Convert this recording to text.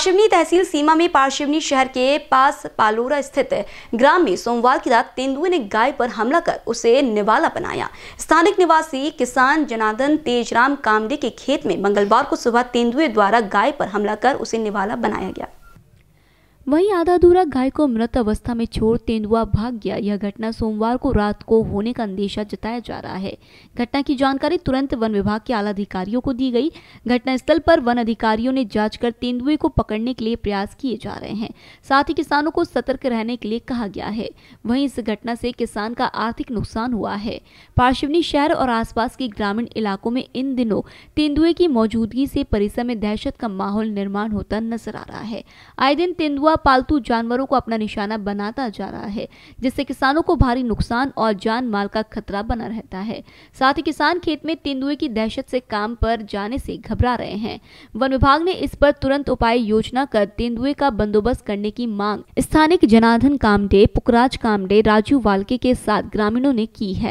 पार्शिवनी तहसील सीमा में पार्शिवनी शहर के पास पालोरा स्थित ग्राम में सोमवार की रात तेंदुए ने गाय पर हमला कर उसे निवाला बनाया स्थानिक निवासी किसान जनार्दन तेजराम कामडे के खेत में मंगलवार को सुबह तेंदुए द्वारा गाय पर हमला कर उसे निवाला बनाया गया वहीं आधा अधूरा गाय को मृत अवस्था में छोड़ तेंदुआ भाग गया यह घटना सोमवार को रात को होने का अंदेशा जताया जा रहा है घटना की जानकारी तुरंत वन विभाग के आला अधिकारियों को दी गई घटना स्थल पर वन अधिकारियों ने जांच कर तेंदुए को पकड़ने के लिए प्रयास किए जा रहे हैं साथ ही किसानों को सतर्क रहने के लिए कहा गया है वही इस घटना से किसान का आर्थिक नुकसान हुआ है पार्शिवनी शहर और आसपास के ग्रामीण इलाकों में इन दिनों तेंदुए की मौजूदगी से परिसर में दहशत का माहौल निर्माण होता नजर आ रहा है आए दिन तेंदुआ पालतू जानवरों को अपना निशाना बनाता जा रहा है जिससे किसानों को भारी नुकसान और जान माल का खतरा बना रहता है साथ ही किसान खेत में तेंदुए की दहशत से काम पर जाने से घबरा रहे हैं वन विभाग ने इस पर तुरंत उपाय योजना कर तेंदुए का बंदोबस्त करने की मांग स्थानिक जनार्दन कामडे पुकराज कामडे राजू वालके के साथ ग्रामीणों ने की है